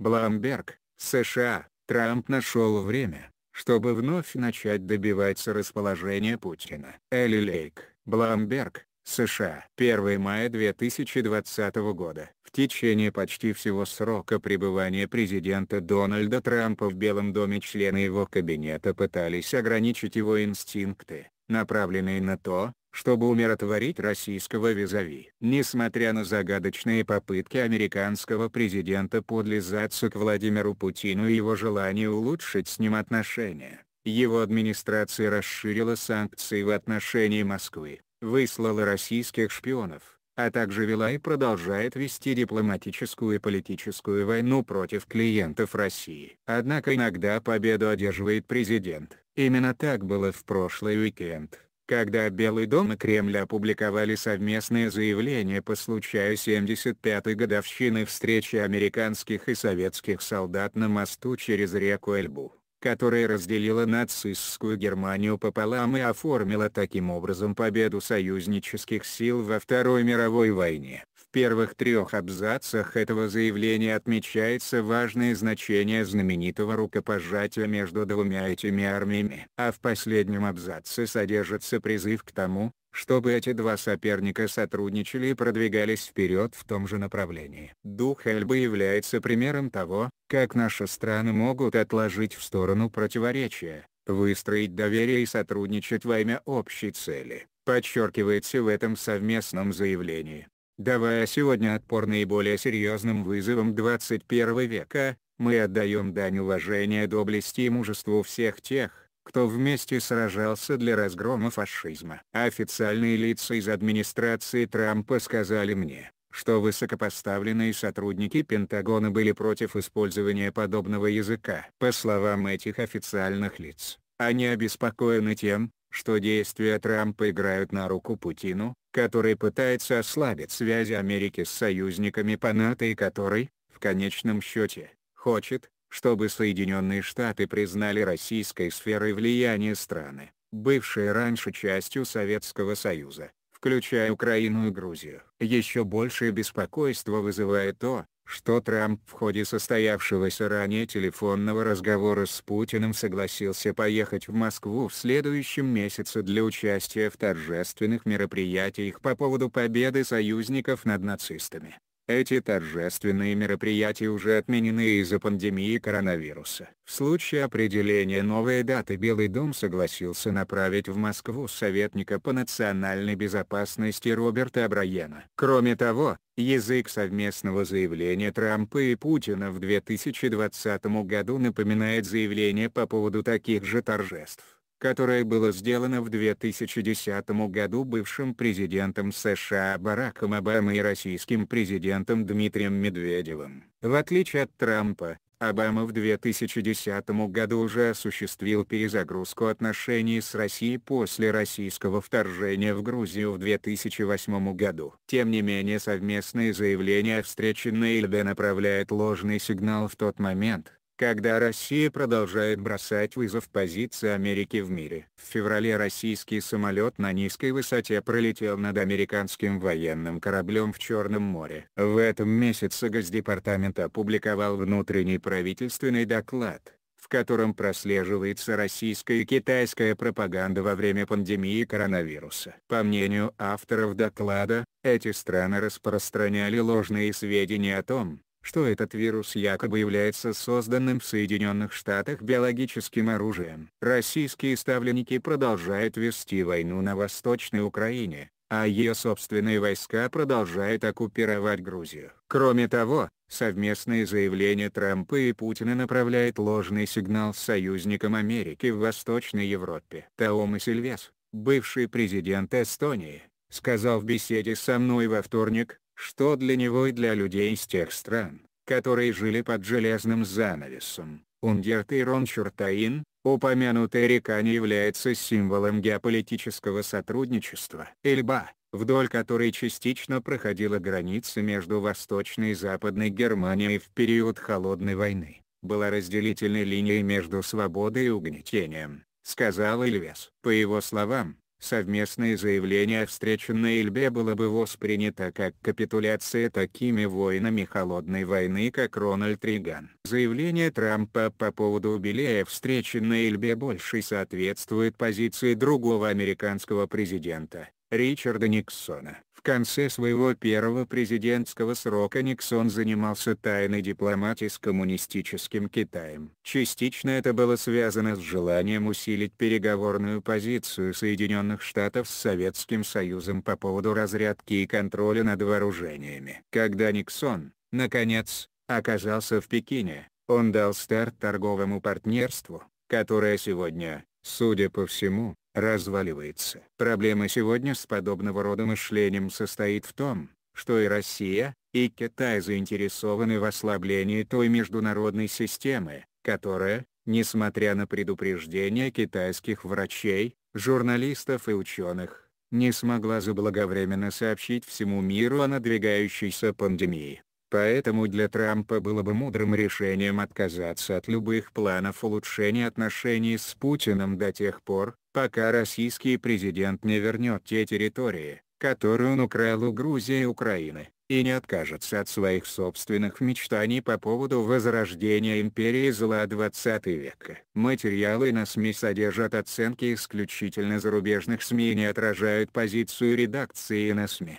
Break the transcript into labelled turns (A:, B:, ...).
A: Бламберг, США, Трамп нашел время, чтобы вновь начать добиваться расположения Путина. Элли Лейк, Бламберг, США. 1 мая 2020 года. В течение почти всего срока пребывания президента Дональда Трампа в Белом доме члены его кабинета пытались ограничить его инстинкты, направленные на то, чтобы умиротворить российского визави. Несмотря на загадочные попытки американского президента подлизаться к Владимиру Путину и его желание улучшить с ним отношения, его администрация расширила санкции в отношении Москвы, выслала российских шпионов, а также вела и продолжает вести дипломатическую и политическую войну против клиентов России. Однако иногда победу одерживает президент Именно так было в прошлый уикенд, когда Белый дом и Кремль опубликовали совместное заявление по случаю 75-й годовщины встречи американских и советских солдат на мосту через реку Эльбу которая разделила нацистскую Германию пополам и оформила таким образом победу союзнических сил во Второй мировой войне первых трех абзацах этого заявления отмечается важное значение знаменитого рукопожатия между двумя этими армиями. А в последнем абзаце содержится призыв к тому, чтобы эти два соперника сотрудничали и продвигались вперед в том же направлении. Дух Эльбы является примером того, как наши страны могут отложить в сторону противоречия, выстроить доверие и сотрудничать во имя общей цели, подчеркивается в этом совместном заявлении. Давая а сегодня отпор наиболее серьезным вызовам 21 века, мы отдаем дань уважения доблести и мужеству всех тех, кто вместе сражался для разгрома фашизма. А официальные лица из администрации Трампа сказали мне, что высокопоставленные сотрудники Пентагона были против использования подобного языка. По словам этих официальных лиц, они обеспокоены тем, что действия Трампа играют на руку Путину, который пытается ослабить связи Америки с союзниками по НАТО и который, в конечном счете, хочет, чтобы Соединенные Штаты признали российской сферой влияния страны, бывшие раньше частью Советского Союза, включая Украину и Грузию. Еще большее беспокойство вызывает то, что Трамп в ходе состоявшегося ранее телефонного разговора с Путиным согласился поехать в Москву в следующем месяце для участия в торжественных мероприятиях по поводу победы союзников над нацистами. Эти торжественные мероприятия уже отменены из-за пандемии коронавируса. В случае определения новой даты Белый дом согласился направить в Москву советника по национальной безопасности Роберта Абраена. Кроме того, язык совместного заявления Трампа и Путина в 2020 году напоминает заявление по поводу таких же торжеств которое было сделано в 2010 году бывшим президентом США Бараком Обамой и российским президентом Дмитрием Медведевым. В отличие от Трампа, Обама в 2010 году уже осуществил перезагрузку отношений с Россией после российского вторжения в Грузию в 2008 году. Тем не менее совместные заявления о встрече на направляют ложный сигнал в тот момент, когда Россия продолжает бросать вызов позиции Америки в мире. В феврале российский самолет на низкой высоте пролетел над американским военным кораблем в Черном море. В этом месяце Госдепартамент опубликовал внутренний правительственный доклад, в котором прослеживается российская и китайская пропаганда во время пандемии коронавируса. По мнению авторов доклада, эти страны распространяли ложные сведения о том, что этот вирус якобы является созданным в Соединенных Штатах биологическим оружием. Российские ставленники продолжают вести войну на Восточной Украине, а ее собственные войска продолжают оккупировать Грузию. Кроме того, совместные заявления Трампа и Путина направляют ложный сигнал союзникам Америки в Восточной Европе. Таома Сильвес, бывший президент Эстонии, сказал в беседе со мной во вторник, что для него и для людей из тех стран, которые жили под железным занавесом. Ундертейрон Чуртаин, упомянутая река не является символом геополитического сотрудничества. Эльба, вдоль которой частично проходила граница между Восточной и Западной Германией в период Холодной войны, была разделительной линией между свободой и угнетением, сказал Эльвес. По его словам, Совместное заявление о встрече на Эльбе было бы воспринято как капитуляция такими воинами холодной войны как Рональд Риган. Заявление Трампа по поводу юбилея встречи на Эльбе больше соответствует позиции другого американского президента, Ричарда Никсона. В конце своего первого президентского срока Никсон занимался тайной дипломатией с коммунистическим Китаем. Частично это было связано с желанием усилить переговорную позицию Соединенных Штатов с Советским Союзом по поводу разрядки и контроля над вооружениями. Когда Никсон, наконец, оказался в Пекине, он дал старт торговому партнерству, которое сегодня, судя по всему, разваливается. Проблема сегодня с подобного рода мышлением состоит в том, что и Россия, и Китай заинтересованы в ослаблении той международной системы, которая, несмотря на предупреждения китайских врачей, журналистов и ученых, не смогла заблаговременно сообщить всему миру о надвигающейся пандемии. Поэтому для Трампа было бы мудрым решением отказаться от любых планов улучшения отношений с Путиным до тех пор, пока российский президент не вернет те территории, которые он украл у Грузии и Украины, и не откажется от своих собственных мечтаний по поводу возрождения империи зла 20 века. Материалы на СМИ содержат оценки исключительно зарубежных СМИ и не отражают позицию редакции на СМИ.